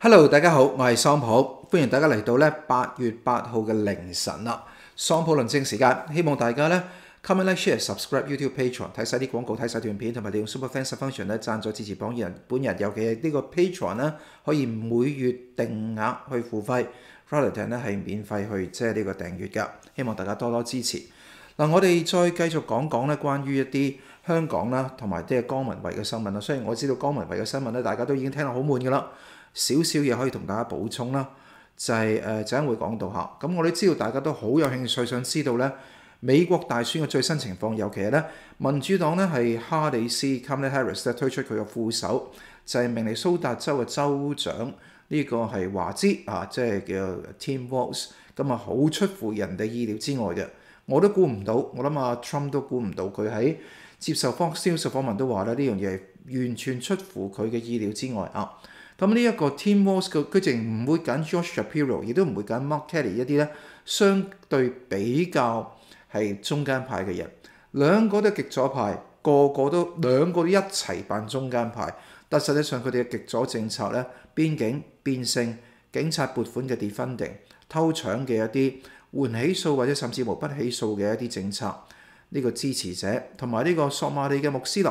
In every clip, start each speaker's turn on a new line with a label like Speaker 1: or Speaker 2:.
Speaker 1: Hello，大家好，我系桑普，欢迎大家嚟到咧八月八号嘅凌晨啦。桑普论证时间，希望大家咧 come m i n e share，subscribe YouTube Patreon，睇晒啲广告，睇晒段片，同埋利用 super thanks function 咧赞助支持榜人。本人尤其系呢个 Patreon 咧，可以每月定额去付费 f o l l o i n g 咧系免费去即系呢个订阅噶。希望大家多多支持。嗱，我哋再继续讲讲咧关于一啲香港啦，同埋即系江文慧嘅新闻啦。虽然我知道江文慧嘅新闻咧，大家都已经听到好满噶啦。少少嘢可以同大家補充啦，就係誒陣間會講到嚇。咁我哋知道大家都好有興趣想知道咧美國大選嘅最新情況，尤其係咧民主黨咧係哈里斯 （Kamala Harris） 咧推出佢個副手，就係明尼蘇達州嘅州長呢個係華茲啊，即係叫 Tim Walz。咁啊，好出乎人哋意料之外嘅，我都估唔到。我諗阿 Trump 都估唔到，佢喺接受方消息訪問都話咧呢樣嘢完全出乎佢嘅意料之外啊！咁呢一個 Team Walsh 佢淨唔會揀 George Shapiro，亦都唔會揀 Mark Kelly 一啲咧，相對比較係中間派嘅人，兩個都極左派，個個都兩個一齊扮中間派，但實際上佢哋嘅極左政策咧，邊境變性、警察撥款嘅 defunding、偷搶嘅一啲換起訴或者甚至無不起訴嘅一啲政策，呢個支持者同埋呢個索馬利嘅穆斯林。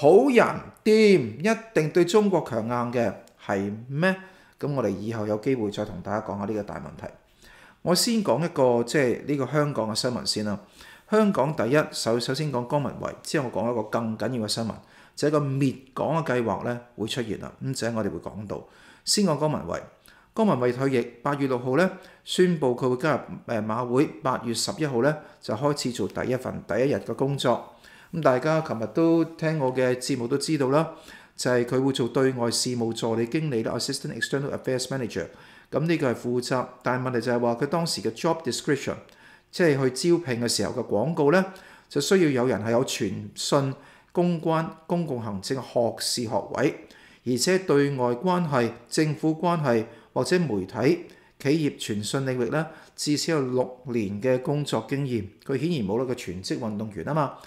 Speaker 1: 好人掂，一定對中國強硬嘅係咩？咁我哋以後有機會再同大家講下呢個大問題。我先講一個即係呢個香港嘅新聞先啦。香港第一首首先講江文蔚，之後我講一個更緊要嘅新聞，就係個滅港嘅計劃咧會出現啦。咁就我哋會講到。先講江文蔚，江文蔚退役，八月六號咧宣布佢會加入誒馬會，八月十一號咧就開始做第一份第一日嘅工作。咁大家琴日都聽我嘅節目都知道啦，就係佢會做對外事務助理經理啦 （assistant external affairs manager）。咁呢個係負責，但係問題就係話佢當時嘅 job description，即係去招聘嘅時候嘅廣告咧，就需要有人係有傳訊、公關、公共行政學士學位，而且對外關係、政府關係或者媒體、企業傳訊領域咧，至少有六年嘅工作經驗。佢顯然冇得個全職運動員啊嘛～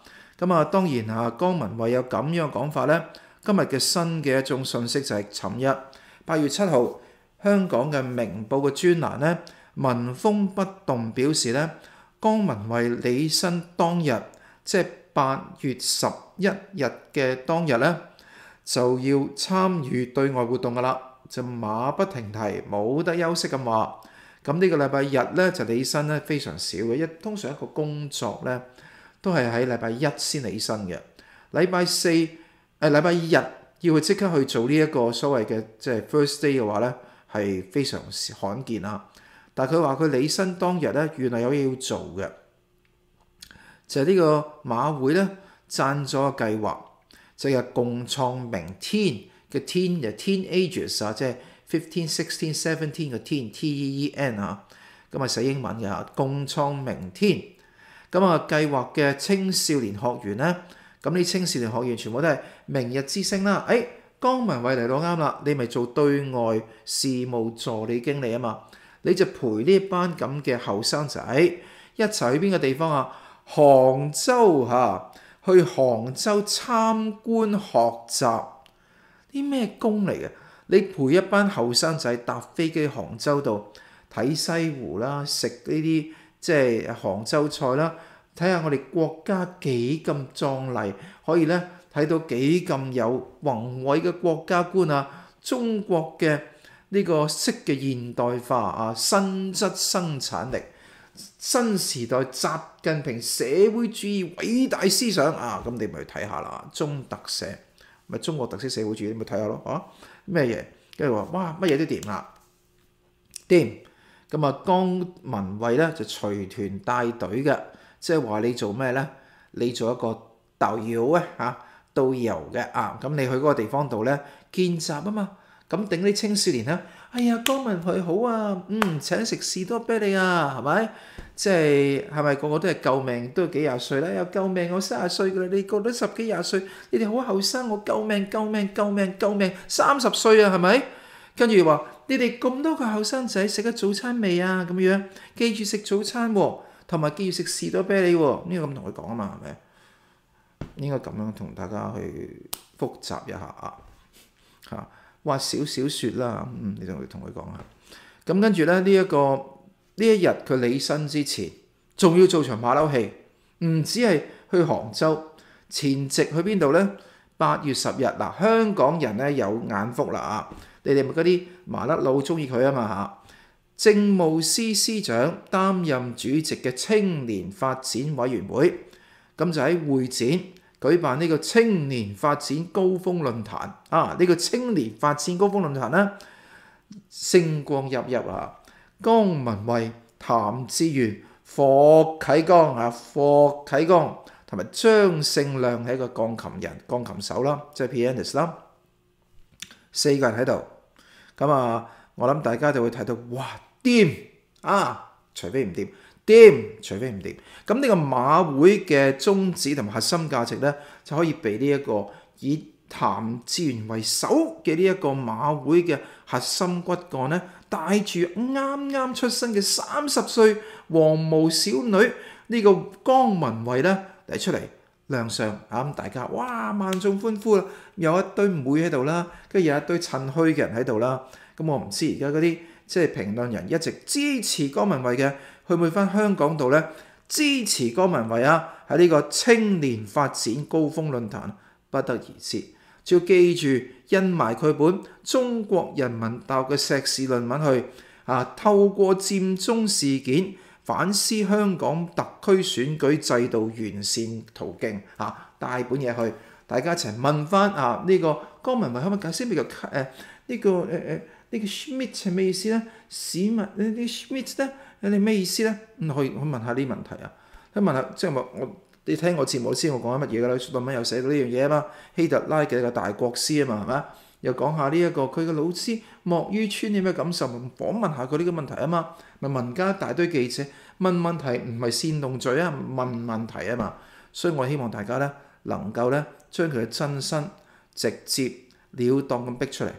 Speaker 1: 咁啊，當然啊，江文蔚有咁樣講法咧。今日嘅新嘅一種訊息就係，尋日八月七號，香港嘅《明報》嘅專欄咧，文風不動表示咧，江文蔚李身當日，即係八月十一日嘅當日咧，就要參與對外活動噶啦，就馬不停蹄冇得休息咁話。咁呢個禮拜日咧就李身咧非常少嘅一，通常一個工作咧。都係喺禮拜一先起身嘅，禮拜四誒禮拜日要即刻去做呢一個所謂嘅即係 first day 嘅話咧，係非常罕見啊！但佢話佢起身當日咧，原來有嘢要做嘅，就係呢個馬會咧贊助計劃，就係共創明天嘅天嘅 teenagers 啊，即係 fifteen、sixteen、seventeen 嘅 teen，T-E-E-N 啊，咁啊寫英文嘅，共創明天。咁啊，計劃嘅青少年學員咧，咁呢青少年學員全部都係明日之星啦。誒，江文慧嚟到啱啦，你咪做對外事務助理經理啊嘛，你就陪呢班咁嘅後生仔一齊去邊個地方啊？杭州嚇，去杭州參觀學習啲咩工嚟嘅？你陪一班後生仔搭飛機杭州度睇西湖啦，食呢啲。即係杭州菜啦，睇下我哋國家幾咁壯麗，可以咧睇到幾咁有宏偉嘅國家觀啊！中國嘅呢個式嘅現代化啊，新質生產力，新時代習近平社會主義偉大思想啊！咁你咪去睇下啦，中特社咪中國特色社會主義，你咪睇下咯嚇咩嘢？跟住話哇，乜嘢都掂啦，掂。咁啊，江文慧咧就隨團帶隊嘅，即係話你做咩咧？你做一個導遊啊，嚇，導遊嘅啊，咁你去嗰個地方度咧見習啊嘛，咁頂啲青少年咧，哎呀，江文慧好啊，嗯，請食士多啤梨啊，係咪？即係係咪個個都係救命，都幾廿歲啦？有救命，我三廿歲噶啦，你過多十幾廿歲，你哋好後生，我救命救命救命救命，三十歲啊，係咪？跟住話。你哋咁多个后生仔食咗早餐未啊？咁样记住食早餐喎，同埋记住食士多啤梨喎。呢個咁同佢讲啊嘛，系咪？应该咁样同大家去复习一下啊，吓话少少说啦。嗯，你仲同佢讲下。咁跟住咧，呢一个呢一日佢离身之前，仲要做场马骝戏，唔止系去杭州，前夕去边度咧？八月十日嗱，香港人咧有眼福啦啊！你哋咪嗰啲麻甩佬中意佢啊嘛嚇！政務司司長擔任主席嘅青年發展委員會，咁就喺會展舉辦呢個青年發展高峰論壇啊！呢個青年發展高峰論壇咧，星光熠熠啊！江文蔚、譚志源、霍啟剛啊，霍啟剛同埋張盛亮係一個鋼琴人、鋼琴手啦，即係 p i a n i s t 啦，四個人喺度。咁啊，我諗大家就會睇到，哇掂啊，除非唔掂，掂除非唔掂。咁呢個馬會嘅宗旨同埋核心價值呢，就可以被呢一個以談資源為首嘅呢一個馬會嘅核心骨幹呢，帶住啱啱出生嘅三十歲黃毛小女呢個江文慧呢嚟出嚟。亮相啊！咁大家哇萬眾歡呼啦，有一堆妹喺度啦，跟住有一堆趁虛嘅人喺度啦。咁我唔知而家嗰啲即係評論人一直支持江文蔚嘅，去唔去翻香港度咧支持江文蔚啊？喺呢個青年發展高峰論壇不得而知。只要記住印埋佢本中國人民大學嘅碩士論文去啊，透過佔中事件。反思香港特區選舉制度完善途徑啊，大本嘢去，大家一齊問翻啊！呢個江文文可唔可以解釋比較誒呢個誒誒呢個 Schmidt 係咩意思咧？史密呢啲 Schmidt 咧，你咩意思咧？可以去問下啲問題啊！去問下即係我我你聽我字幕先，我講緊乜嘢㗎啦？十文又寫到呢樣嘢啊嘛，希特拉嘅個大國師啊嘛，係啊？又講下呢一個佢嘅老師莫於川嘅咩感受？訪問下佢呢個問題啊嘛，咪問家一大堆記者問問題，唔係煽動罪啊，問問題啊嘛。所以我希望大家咧能夠咧將佢嘅真身直接了當咁逼出嚟。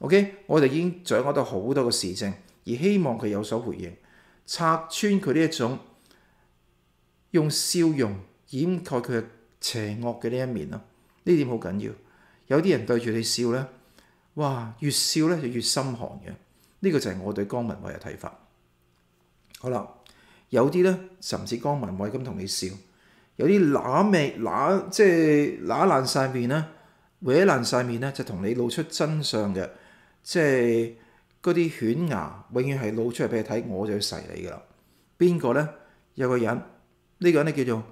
Speaker 1: OK，我哋已經掌握到好多個事情，而希望佢有所回應，拆穿佢呢一種用笑容掩蓋佢邪惡嘅呢一面咯。呢點好緊要。有啲人對住你笑咧～哇！越笑咧就越心寒嘅，呢個就係我對江文偉嘅睇法。好啦，有啲咧甚至江文偉咁同你笑，有啲攬咩攬即係攬爛曬面咧，搲爛曬面咧，就同你露出真相嘅，即係嗰啲犬牙永遠係露出嚟俾你睇，我就要噬你噶啦。邊個咧？有個人呢個咧叫做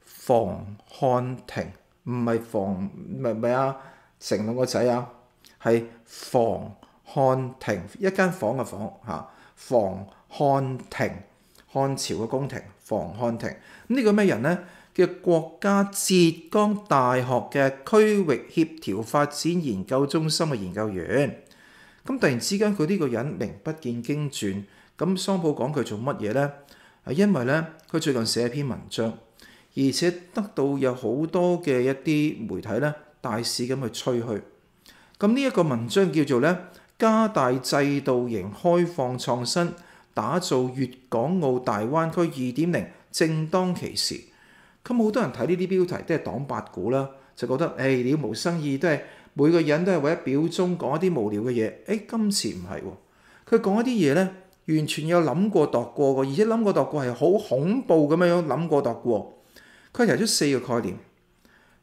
Speaker 1: 房漢庭，唔係房唔係唔係啊？成龍個仔啊！係房漢庭一間房嘅房嚇，房漢庭漢朝嘅宮廷房漢庭咁呢個咩人咧？叫國家浙江大學嘅區域協調發展研究中心嘅研究員。咁突然之間佢呢個人名不見經傳，咁桑普講佢做乜嘢咧？係因為咧，佢最近寫一篇文章，而且得到有好多嘅一啲媒體咧大肆咁去吹去。咁呢一個文章叫做咧，加大制度型開放創新，打造粵港澳大灣區二點零，正當其時。咁好多人睇呢啲標題都係黨八股啦，就覺得誒了無生意，都係每個人都係為咗表忠講一啲無聊嘅嘢。誒，今次唔係喎，佢講一啲嘢咧，完全有諗過度過嘅，而且諗過度過係好恐怖咁樣樣諗過度過。佢提出四個概念，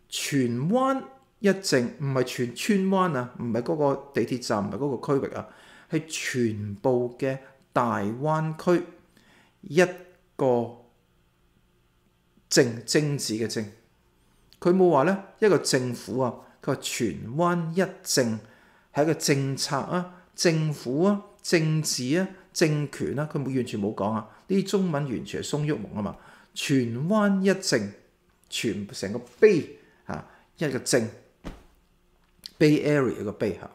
Speaker 1: 荃灣。一正唔係全荃灣啊，唔係嗰個地鐵站，唔係嗰個區域啊，係全部嘅大灣區一個政政治嘅政，佢冇話咧一個政府啊，佢話荃灣一政係一個政策啊、政府啊、政治啊、政權啊，佢冇完全冇講啊，呢啲中文完全係松郁蒙啊嘛，荃灣一政全成個碑啊一個政。Bay Area 一個幣嚇，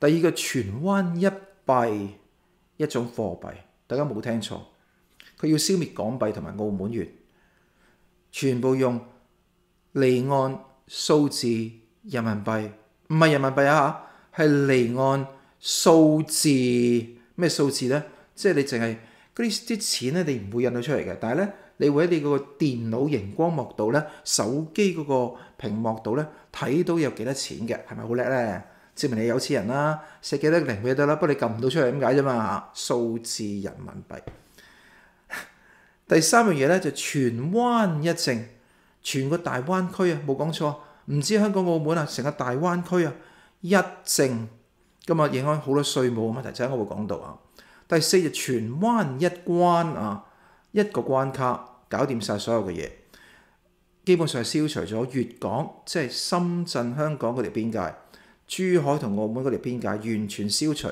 Speaker 1: 第二個荃灣一幣一種貨幣，大家冇聽錯，佢要消滅港幣同埋澳門元，全部用離岸數字人民幣，唔係人民幣啊嚇，係離岸數字咩數字咧？即係你淨係嗰啲啲錢咧，你唔會印到出嚟嘅，但係咧。你喺你個電腦熒光幕度咧，手機嗰個屏幕度咧，睇到有幾多錢嘅，係咪好叻咧？證明你有錢人啦，寫幾多零咪得啦。不過你撳唔到出嚟，點解啫嘛？數字人民幣。第三樣嘢咧就荃灣一證，全個大灣區啊，冇講錯，唔知香港澳門啊，成個大灣區啊一證，咁啊影響好多稅務問題，陣間我會講到啊。第四就荃灣一關啊，一個關卡。搞掂晒所有嘅嘢，基本上係消除咗粵港即係深圳、香港佢哋邊界、珠海同澳門佢哋邊界，完全消除。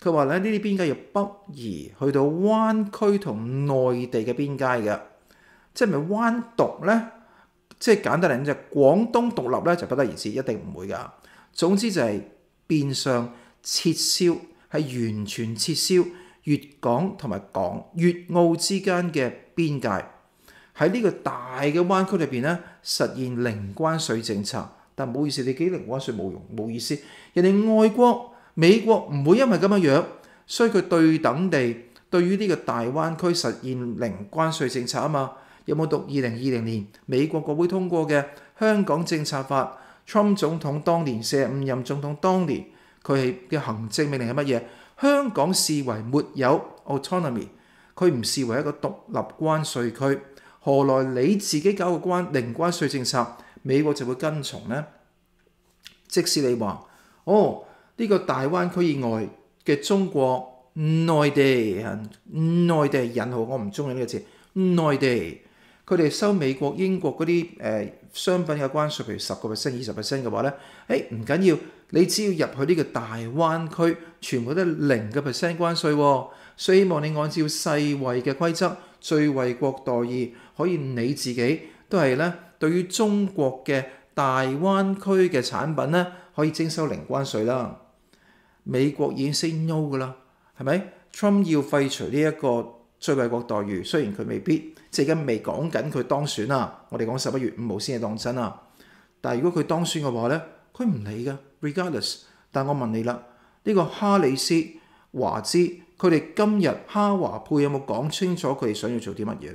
Speaker 1: 佢話咧呢啲邊界要不宜去到灣區同內地嘅邊界嘅，即係咪灣獨咧？即係簡單嚟講，就廣東獨立咧就不得而知，一定唔會㗎。總之就係變相撤銷，係完全撤銷粵港同埋港粵澳之間嘅邊界。喺呢個大嘅灣區裏邊咧，實現零關稅政策，但唔好意思，你幾零關稅冇用，冇意思。人哋外國美國唔會因為咁樣，所以佢對等地對於呢個大灣區實現零關稅政策啊嘛。有冇讀二零二零年美國國會通過嘅《香港政策法》？Trump 總統當年，卸任總統當年，佢係嘅行政命令係乜嘢？香港視為沒有 autonomy，佢唔視為一個獨立關稅區。何來你自己搞個關零關稅政策，美國就會跟從呢？即使你話哦，呢個大灣區以外嘅中國內地，內地人好，我唔中意呢個字，內地佢哋收美國、英國嗰啲誒商品嘅關稅，譬如十個 percent、二十 percent 嘅話咧，誒唔緊要，你只要入去呢個大灣區，全部都零嘅 percent 關稅，所以希望你按照世衛嘅規則，最為國代義。可以你自己都係咧，對於中國嘅大灣區嘅產品咧，可以徵收零關税啦。美國已經 say no 噶啦，係咪 Trump 要廢除呢一個最惠國待遇？雖然佢未必，即係而家未講緊佢當選啊。我哋講十一月五號先係當真啊。但如果佢當選嘅話咧，佢唔理噶，regardless。但我問你啦，呢個哈里斯華資佢哋今日哈華佩有冇講清楚佢哋想要做啲乜嘢咧？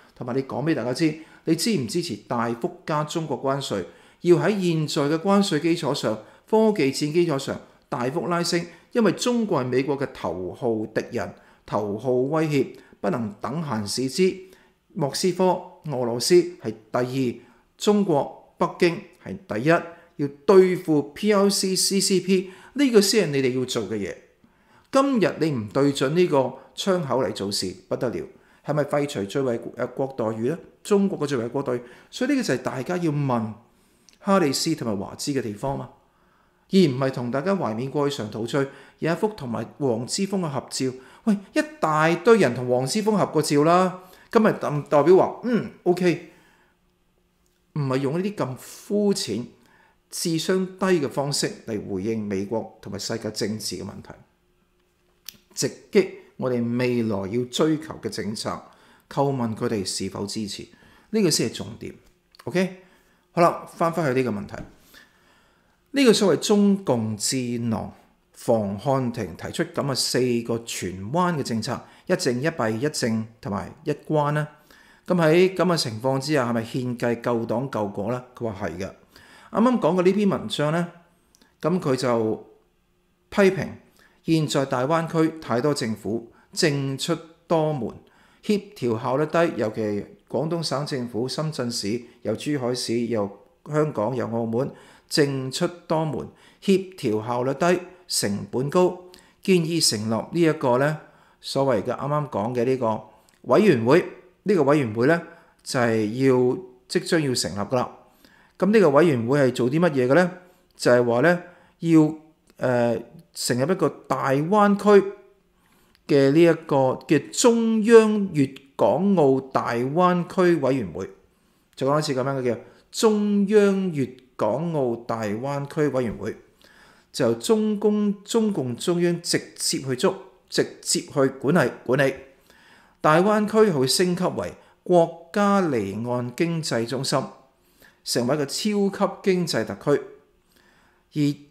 Speaker 1: 同埋你讲俾大家知，你支唔支持大幅加中国关税？要喺现在嘅关税基础上、科技战基础上大幅拉升，因为中国系美国嘅头号敌人、头号威胁，不能等闲视之。莫斯科、俄罗斯系第二，中国、北京系第一，要对付 P.L.C.C.C.P. 呢个先系你哋要做嘅嘢。今日你唔对准呢个窗口嚟做事，不得了。係咪廢除最惠國待遇咧？中國嘅最惠國待遇，所以呢個就係大家要問哈里斯同埋華資嘅地方嘛，而唔係同大家懷念過去上陶醉，有一幅同埋黃之峰嘅合照。喂，一大堆人同黃之峰合個照啦，今日代表話嗯 OK，唔係用呢啲咁膚淺、智商低嘅方式嚟回應美國同埋世界政治嘅問題，直擊。我哋未來要追求嘅政策，叩問佢哋是否支持，呢個先係重點。OK，好啦，翻返去呢個問題。呢個所謂中共智囊房漢庭提出咁嘅四個全灣嘅政策，一正一弊一正同埋一關呢咁喺咁嘅情況之下，係咪獻計救黨救國咧？佢話係嘅。啱啱講嘅呢篇文章咧，咁佢就批評。現在大灣區太多政府政出多門，協調效率低，尤其廣東省政府、深圳市、有珠海市、有香港、有澳門，政出多門，協調效率低，成本高。建議成立呢一個咧所謂嘅啱啱講嘅呢個委員會，呢個委員會咧就係要即將要成立噶啦。咁呢個委員會係做啲乜嘢嘅咧？就係話咧要誒。成立一个大湾区嘅呢一个嘅中央粤港澳大湾区委员会，再讲一次咁样嘅叫中央粤港澳大湾区委员会，就中共中共中央直接去捉，直接去管理管理大湾区，佢升级为国家离岸经济中心，成为个超级经济特区，而。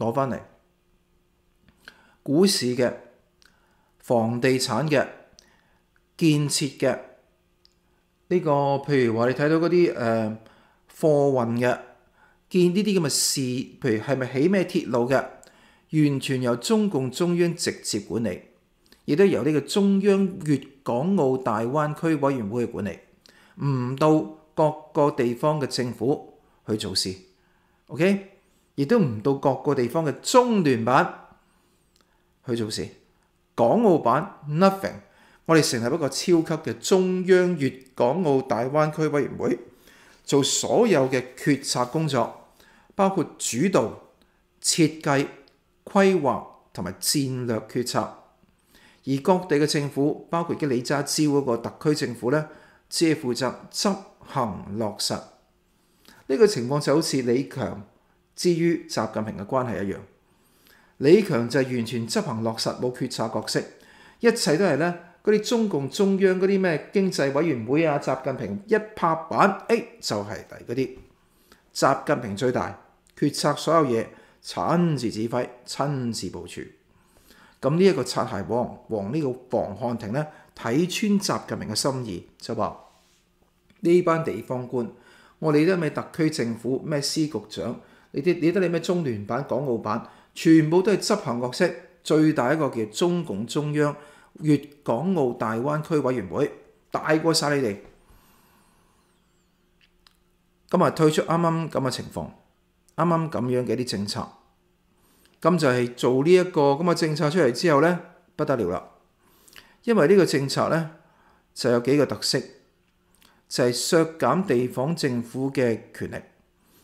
Speaker 1: 攞翻嚟，股市嘅、房地產嘅、建設嘅呢個，譬如話你睇到嗰啲誒貨運嘅建呢啲咁嘅事，譬如係咪起咩鐵路嘅，完全由中共中央直接管理，亦都由呢個中央粵港澳大灣區委員會去管理，唔到各個地方嘅政府去做事，OK？亦都唔到各個地方嘅中聯板去做事，港澳版 nothing。我哋成立一個超級嘅中央粵港澳大灣區委員會，做所有嘅決策工作，包括主導設計、規劃同埋戰略決策。而各地嘅政府，包括家李家超嗰個特區政府咧，只係負責執行落實呢個情況，就好似李強。之於習近平嘅關係一樣，李強就完全執行落實冇決策角色，一切都係咧嗰啲中共中央嗰啲咩經濟委員會啊，習近平一拍板，哎就係嚟嗰啲。習近平最大決策所有嘢，親自指揮，親自部署。咁呢一個擦鞋王王呢個王漢廷咧睇穿習近平嘅心意，就話呢班地方官，我哋都係咩特區政府咩司局長。你啲你得你咩中聯版、港澳版，全部都係執行角色，最大一個叫中共中央、粵港澳大灣區委員會大過曬你哋，咁啊退出啱啱咁嘅情況，啱啱咁樣嘅一啲政策，咁就係做呢一個咁嘅政策出嚟之後咧，不得了啦，因為呢個政策咧就有幾個特色，就係削減地方政府嘅權力。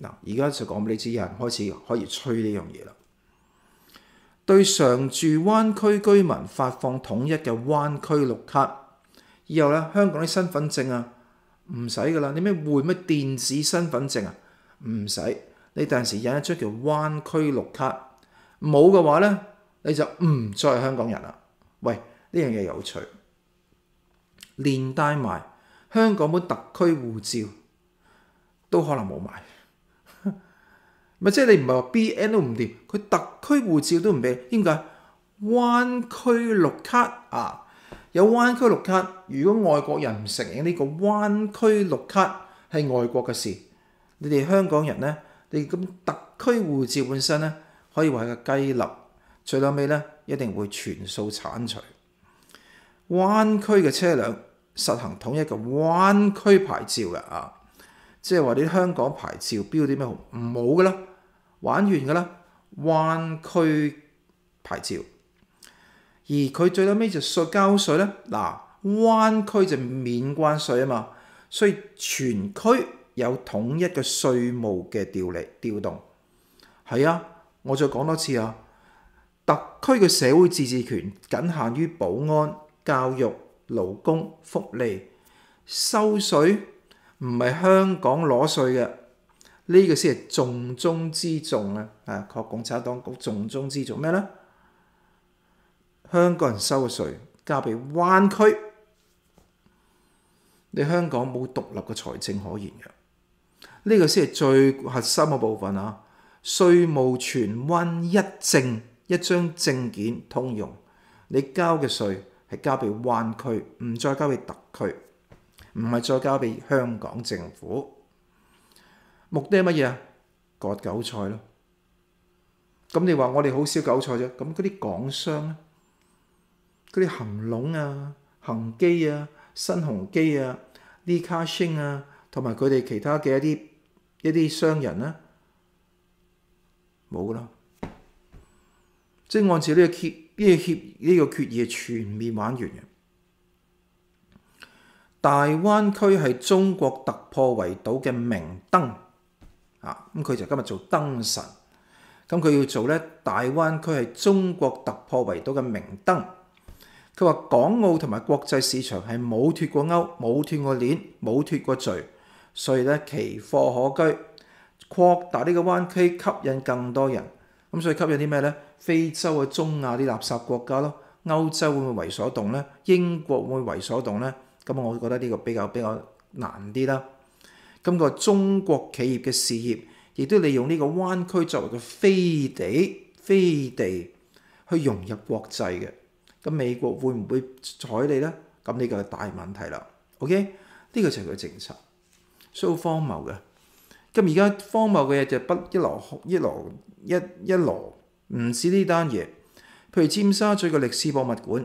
Speaker 1: 嗱，而家就講俾你知，有人開始可以吹呢樣嘢啦。對常住灣區居民發放統一嘅灣區綠卡，以後咧香港啲身份證啊唔使噶啦，你咩換咩電子身份證啊唔使，你第時引張叫灣區綠卡，冇嘅話咧你就唔再香港人啦。喂，呢樣嘢有趣，連帶埋香港本特區護照都可能冇埋。咪即係你唔係話 B.N 都唔掂，佢特區護照都唔俾。點解？灣區綠卡啊，有灣區綠卡。如果外國人唔承認呢個灣區綠卡係外國嘅事，你哋香港人呢，你咁特區護照本身呢，可以話係個雞肋。最後尾呢，一定會全數剷除。灣區嘅車輛實行統一嘅灣區牌照嘅啊。即係話你香港牌照標啲咩號？冇噶啦，玩完噶啦，灣區牌照。而佢最屘尾就税交税咧。嗱，灣區就免關税啊嘛，所以全區有統一嘅稅務嘅調嚟調動。係啊，我再講多次啊，特區嘅社會自治權僅限於保安、教育、勞工、福利、收税。唔係香港攞税嘅，呢個先係重中之重啊！啊，確，共產黨局重中之重咩咧？香港人收嘅税交俾灣區，你香港冇獨立嘅財政可言嘅。呢個先係最核心嘅部分啊！稅務全灣一證，一張證件通用，你交嘅税係交俾灣區，唔再交俾特區。唔係再交俾香港政府，目的係乜嘢啊？割韭菜咯。咁你話我哋好少韭菜啫。咁嗰啲港商咧，嗰啲恒隆啊、恒基啊、新鴻基啊、利卡星啊，同埋佢哋其他嘅一啲一啲商人咧，冇噶啦。即係按照呢個協呢個協呢個決議係全面玩完嘅。大灣區係中國突破圍堵嘅明燈啊！咁佢就今日做燈神咁，佢要做咧。大灣區係中國突破圍堵嘅明燈。佢話：港澳同埋國際市場係冇脱過歐，冇脱過鏈，冇脱過罪，所以咧，奇貨可居，擴大呢個灣區，吸引更多人。咁所以吸引啲咩咧？非洲啊、中亞啲垃圾國家咯，歐洲會唔會為所動咧？英國會唔會為所動咧？咁我覺得呢個比較比較難啲啦。咁個中國企業嘅事業亦都利用呢個灣區作為個飛地、飛地去融入國際嘅。咁美國會唔會採你咧？咁呢個大問題啦。OK，呢個就係個政策。所以好荒謬嘅。咁而家荒謬嘅嘢就不一攞一攞一一攞唔止呢單嘢，譬如尖沙咀嘅歷史博物館。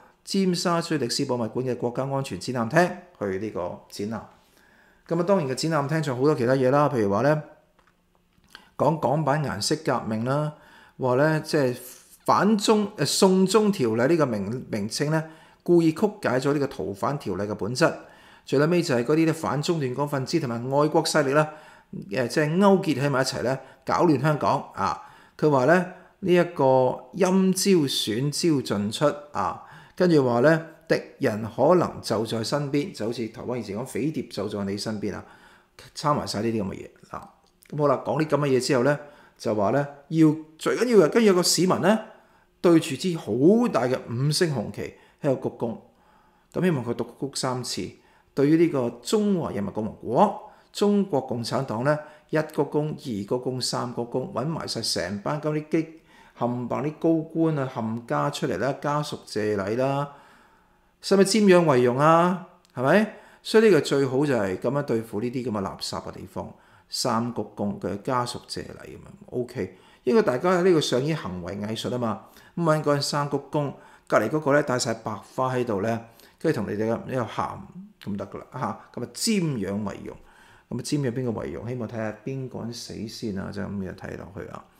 Speaker 1: 尖沙咀歷史博物館嘅國家安全展覽廳去呢個展覽。咁啊，當然嘅展覽廳仲好多其他嘢啦，譬如話咧講港版顏色革命啦，話咧即係反中誒送中條例呢個名名稱咧，故意曲解咗呢個逃犯條例嘅本質。最屘尾就係嗰啲反中亂港份子同埋愛國勢力啦，誒即係勾結喺埋一齊咧，搞亂香港啊！佢話咧呢一個陰招、損招進出啊！跟住話咧，敵人可能就在身邊，就好似台灣以前講匪敵就在你身邊啊，參埋曬呢啲咁嘅嘢嗱。咁好啦，講啲咁嘅嘢之後咧，就話咧要最緊要嘅，跟住有個市民咧對住支好大嘅五星紅旗喺度鞠躬。咁希望佢獨鞠三次。對於呢個中華人民共和國、中國共產黨咧，一鞠躬、二鞠躬、三鞠躬，揾埋曬成班咁啲激冚白啲高官啊，冚家出嚟啦、家屬謝禮啦，使咪瞻養為用啊？係咪？所以呢個最好就係咁樣對付呢啲咁嘅垃圾嘅地方。三谷公嘅家屬謝禮咁啊，OK。因為大家喺呢個上演行為藝術啊嘛，咁揾嗰個三鞠公隔離嗰個咧帶曬白花喺度咧，跟住同你哋咁一路喊咁得噶啦嚇，咁啊瞻養為用，咁啊瞻養邊個為用？希望睇下邊個人死先啊！就咁樣睇落去啊～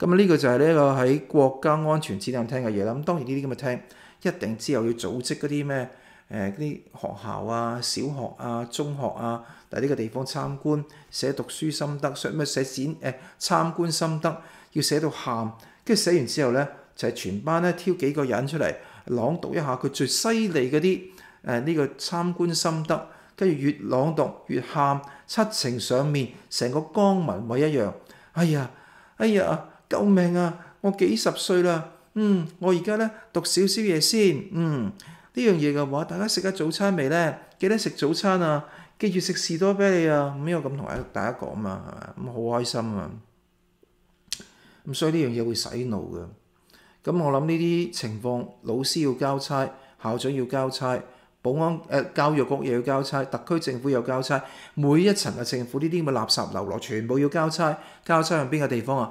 Speaker 1: 咁呢個就係呢個喺國家安全展覽廳嘅嘢啦。咁當然呢啲咁嘅廳一定之後要組織嗰啲咩？誒啲學校啊、小學啊、中學啊，嚟呢個地方參觀，寫讀書心得，寫咩寫展誒參觀心得，要寫到喊。跟住寫完之後咧，就係全班咧挑幾個人出嚟朗讀一下佢最犀利嗰啲誒呢個參觀心得。跟住越朗讀越喊，七情上面成個江文咪一樣。哎呀，哎呀！救命啊！我幾十歲啦，嗯，我而家咧讀少少嘢先，嗯呢樣嘢嘅話，大家食咗早餐未咧？記得食早餐啊，記住食士多啤梨啊，咁樣咁同大家講嘛，咁好開心啊！咁所以呢樣嘢會洗腦嘅。咁我諗呢啲情況，老師要交差，校長要交差，保安誒教育局又要交差，特區政府又交差，每一層嘅政府呢啲咁嘅垃圾流落，全部要交差。交差去邊個地方啊？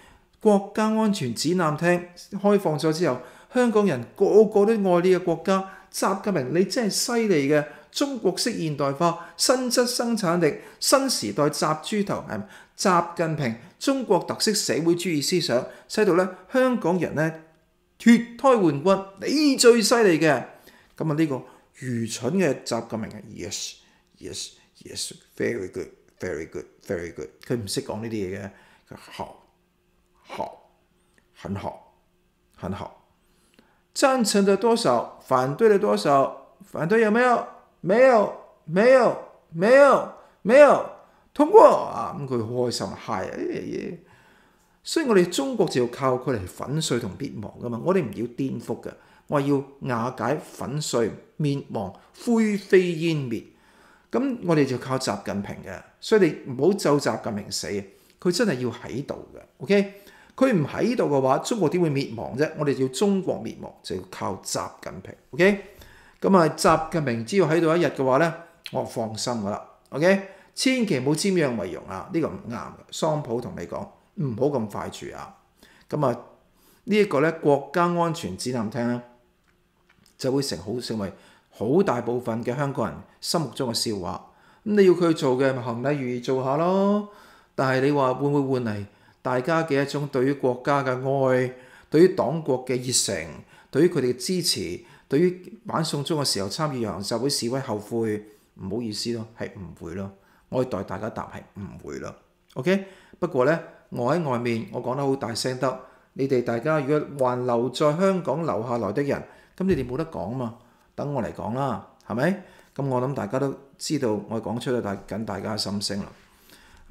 Speaker 1: 國家安全指南廳開放咗之後，香港人個個都愛呢個國家。習近平你真係犀利嘅中國式現代化、新質生產力、新時代集豬頭係習近平中國特色社會主義思想，使到咧香港人咧脱胎換骨，你最犀利嘅。咁啊呢個愚蠢嘅習近平啊，yes yes yes very good very good very good，佢唔識講呢啲嘢嘅，佢學。好，很好，很好。赞成的多少，反对的多少？反对有没有？没有，没有，没有，没有。通过啊，咁佢开心，嗨啊耶耶！所以我哋中国就要靠佢嚟粉碎同灭亡噶嘛。我哋唔要颠覆嘅，我系要瓦解、粉碎、灭亡、灰飞烟灭。咁我哋就靠习近平嘅，所以你唔好咒习近平死，佢真系要喺度嘅。OK。佢唔喺度嘅話，中國點會滅亡啫？我哋要中國滅亡，就要靠習近平。OK，咁啊，習近平只要喺度一日嘅話咧，我放心噶啦。OK，千祈唔好瞻仰為榮啊！呢個唔啱。桑普同你講，唔好咁快住啊。咁啊，呢一個咧國家安全指南聽咧，就會成好成為好大部分嘅香港人心目中嘅笑話。咁你要佢做嘅，咪行禮如儀做下咯。但係你話會唔會換嚟？大家嘅一種對於國家嘅愛，對於黨國嘅熱誠，對於佢哋嘅支持，對於晚送鐘嘅時候參與遊行集會示威後悔，唔好意思咯，係誤會咯，我代大家答係誤會咯。OK，不過咧，我喺外面，我講得好大聲得，你哋大家如果還留在香港留下來的人，咁你哋冇得講嘛，等我嚟講啦，係咪？咁我諗大家都知道，我講出咗大緊大家心聲啦。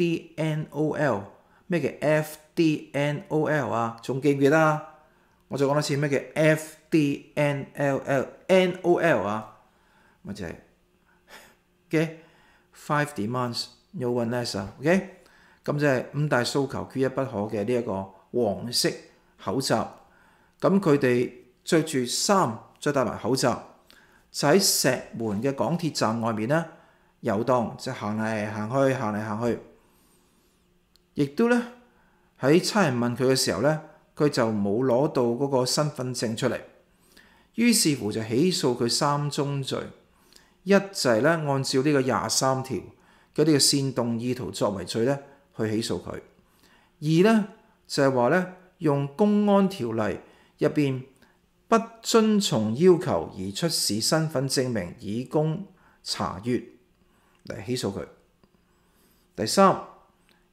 Speaker 1: D N O L 咩叫 F D N O L 啊？仲記唔記得？我再講多次咩叫 F D N L L N O L 啊？咪就係嘅 Five demands, no one less。OK，咁就係五大訴求缺一不可嘅呢一個黃色口罩。咁佢哋着住衫，再戴埋口罩，就喺石門嘅港鐵站外面咧遊動，就行嚟行去，行嚟行去。亦都咧喺差人問佢嘅時候咧，佢就冇攞到嗰個身份證出嚟，於是乎就起訴佢三宗罪，一就係咧按照呢個廿三條嗰啲嘅煽動意圖作為罪咧去起訴佢；二咧就係話咧用公安條例入邊不遵從要求而出示身份證明以供查閲嚟起訴佢；第三。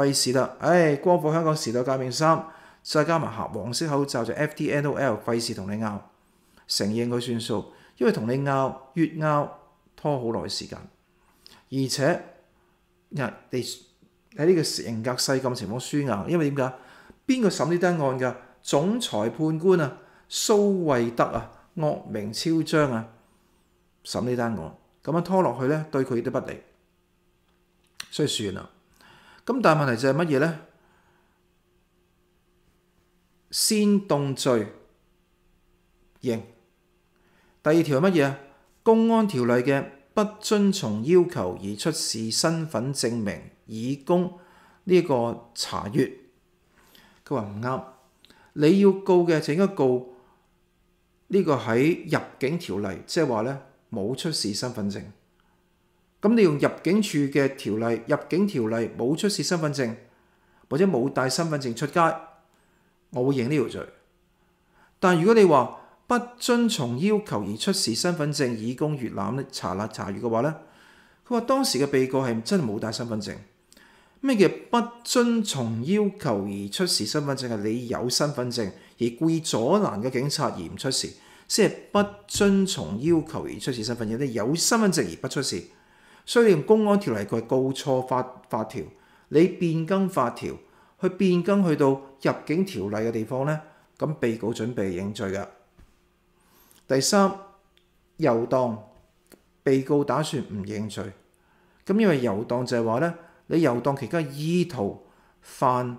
Speaker 1: 费事啦！唉，光火香港時代革命衫，再加埋盒黃色口罩就 F T N O L 費事同你拗，承認佢算數，因為同你拗越拗拖好耐時間，而且人哋喺呢個成格細咁情況輸硬，因為點解？邊個審呢單案噶？總裁判官啊，蘇慧德啊，惡名昭彰啊，審呢單案咁樣拖落去咧，對佢都不利，所以算啦。咁但系問題就係乜嘢呢？先動罪認，第二條係乜嘢？公安條例嘅不遵從要求而出示身份證明，以供呢個查阅。佢話唔啱，你要告嘅就一告呢個喺入境條例，即係話咧冇出示身份證。咁你用入境處嘅條例，入境條例冇出示身份證或者冇帶身份證出街，我會認呢條罪。但如果你話不遵從要求而出示身份證以供越南咧查啦查魚嘅話咧，佢話當時嘅被告係真係冇帶身份證。咩叫不遵從要求而出示身份證？係你有身份證而故意阻攔嘅警察而唔出示，先係不遵從要求而出示身份證。你有身份證而不出示。雖然公安條例佢係告錯法法條，你變更法條去變更去到入境條例嘅地方咧，咁被告準備認罪噶。第三遊蕩被告打算唔認罪，咁因為遊蕩就係話咧，你遊蕩期間意圖犯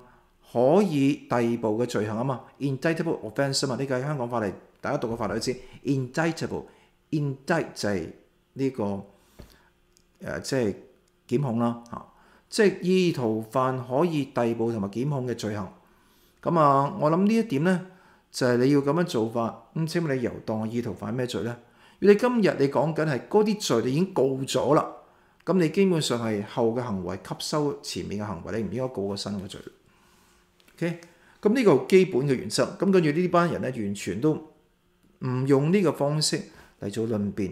Speaker 1: 可以逮捕嘅罪行啊嘛，indictable offence 啊嘛，呢個香港法例大家讀過法律先，indictable，indict 就係呢個。誒即係檢控啦，嚇！即係意圖犯可以逮捕同埋檢控嘅罪行。咁啊，我諗呢一點咧，就係你要咁樣做法。咁請問你遊蕩意圖犯咩罪咧？如果你今日你講緊係嗰啲罪，你已經告咗啦，咁你基本上係後嘅行為吸收前面嘅行為，你唔應該告個新嘅罪。O.K. 咁呢個基本嘅原則。咁跟住呢班人咧，完全都唔用呢個方式嚟做論辯。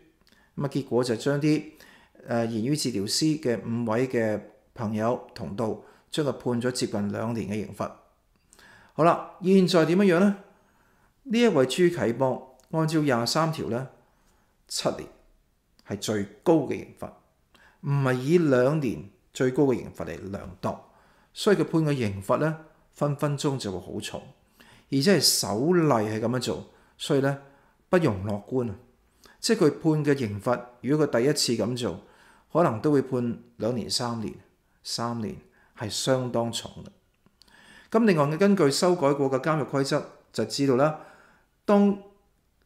Speaker 1: 咁啊！結果就將啲誒言語治療師嘅五位嘅朋友同道，將佢判咗接近兩年嘅刑罰。好啦，現在點樣樣咧？呢一位朱啟邦按照廿三條咧七年係最高嘅刑罰，唔係以兩年最高嘅刑罰嚟量度，所以佢判嘅刑罰咧分分鐘就會好重，而且係首例係咁樣做，所以咧不容樂觀啊！即係佢判嘅刑罰，如果佢第一次咁做，可能都會判兩年、三年、三年係相當重嘅。咁另外嘅根據修改過嘅監獄規則，就知道啦。當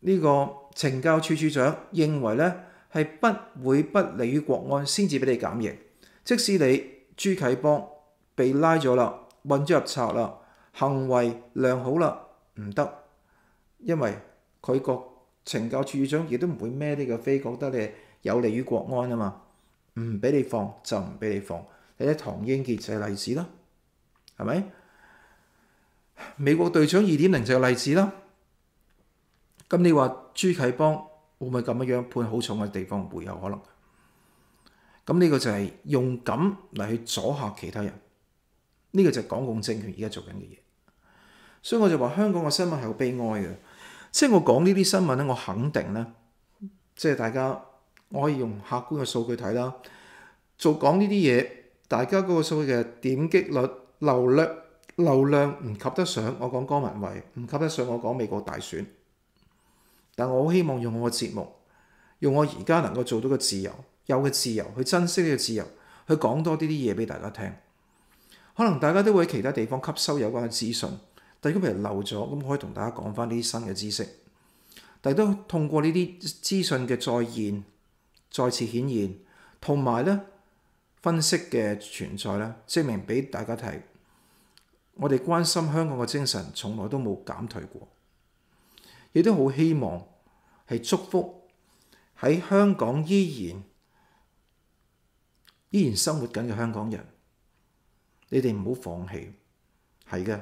Speaker 1: 呢個懲教處處長認為咧係不會不利於國安先至俾你減刑，即使你朱啟邦被拉咗啦，揾咗入巢啦，行為良好啦，唔得，因為佢覺。情教處長亦都唔會孭呢個飛，覺得你有利於國安啊嘛，唔俾你放就唔俾你放。你睇唐英傑就係例子啦，係咪？美國隊長二點零就係例子啦。咁你話朱啟邦會唔會咁樣樣判好重嘅地方？會有可能。咁呢個就係用咁嚟去阻嚇其他人。呢個就係港共政權而家做緊嘅嘢。所以我就話香港嘅新聞係好悲哀嘅。即係我講呢啲新聞咧，我肯定咧，即係大家我可以用客觀嘅數據睇啦。做講呢啲嘢，大家嗰個數據點擊率、流量、流量唔及得上。我講江文慧唔及得上，我講美國大選。但我好希望用我嘅節目，用我而家能夠做到嘅自由，有嘅自由去珍惜呢個自由，去講多啲啲嘢俾大家聽。可能大家都會喺其他地方吸收有關嘅資訊。但如果譬如漏咗，咁可以同大家講翻呢啲新嘅知識。但係都通過呢啲資訊嘅再現、再次顯現，同埋咧分析嘅存在咧，證明俾大家睇，我哋關心香港嘅精神從來都冇減退過。亦都好希望係祝福喺香港依然依然生活緊嘅香港人，你哋唔好放棄。係嘅。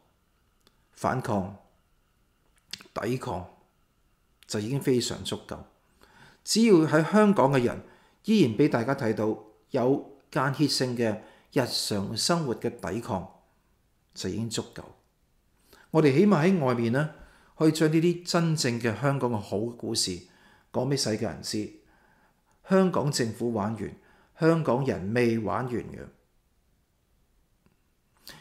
Speaker 1: 反抗、抵抗就已經非常足夠。只要喺香港嘅人依然俾大家睇到有間歇性嘅日常生活嘅抵抗，就已經足夠。我哋起碼喺外面咧，可以將呢啲真正嘅香港嘅好故事講俾世界人知。香港政府玩完，香港人未玩完嘅。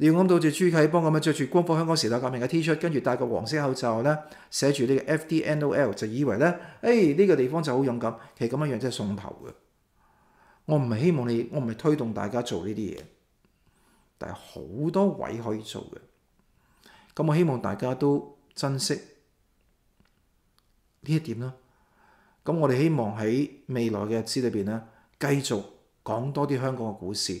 Speaker 1: 你要諗到住朱启邦咁样着住官方香港時代革命嘅 T 恤，跟住戴個黃色口罩咧，寫住呢個 F D N O L，就以為咧，哎、呢個地方就好勇敢。其實咁樣樣真係送頭嘅。我唔係希望你，我唔係推動大家做呢啲嘢，但係好多位可以做嘅。咁我希望大家都珍惜呢一點啦。咁我哋希望喺未來嘅日子裏边咧，繼續講多啲香港嘅故事。